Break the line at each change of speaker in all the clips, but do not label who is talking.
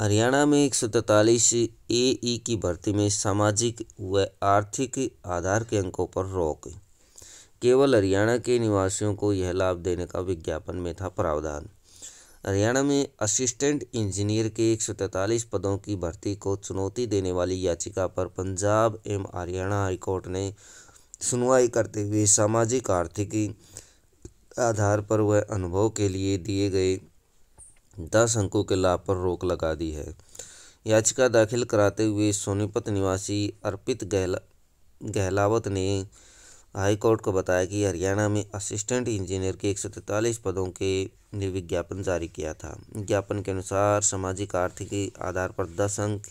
हरियाणा में एक सौ तैतालीस ए ई e की भर्ती में सामाजिक व आर्थिक आधार के अंकों पर रोक केवल हरियाणा के निवासियों को यह लाभ देने का विज्ञापन में था प्रावधान हरियाणा में असिस्टेंट इंजीनियर के एक सौ तैतालीस पदों की भर्ती को चुनौती देने वाली याचिका पर पंजाब एवं हरियाणा हाईकोर्ट ने सुनवाई करते हुए सामाजिक आर्थिक आधार पर वह अनुभव के लिए दिए गए दस अंकों के लाभ पर रोक लगा दी है याचिका दाखिल कराते हुए सोनीपत निवासी अर्पित गहला गहलावत ने हाईकोर्ट को बताया कि हरियाणा में असिस्टेंट इंजीनियर के एक पदों के लिए विज्ञापन जारी किया था विज्ञापन के अनुसार सामाजिक आर्थिक आधार पर दस अंक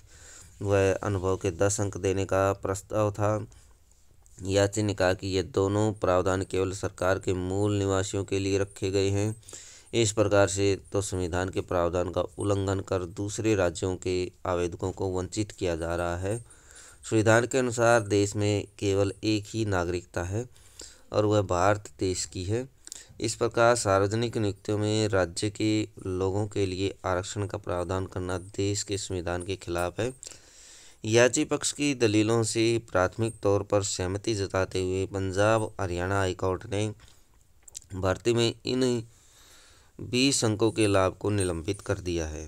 व अनुभव के दस अंक देने का प्रस्ताव था याचिका ने कहा कि ये दोनों प्रावधान केवल सरकार के मूल निवासियों के लिए रखे गए हैं इस प्रकार से तो संविधान के प्रावधान का उल्लंघन कर दूसरे राज्यों के आवेदकों को वंचित किया जा रहा है संविधान के अनुसार देश में केवल एक ही नागरिकता है और वह भारत देश की है इस प्रकार सार्वजनिक नियुक्तियों में राज्य के लोगों के लिए आरक्षण का प्रावधान करना देश के संविधान के खिलाफ है याची पक्ष की दलीलों से प्राथमिक तौर पर सहमति जताते हुए पंजाब हरियाणा हाईकोर्ट ने भर्ती में इन बीस अंकों के लाभ को निलंबित कर दिया है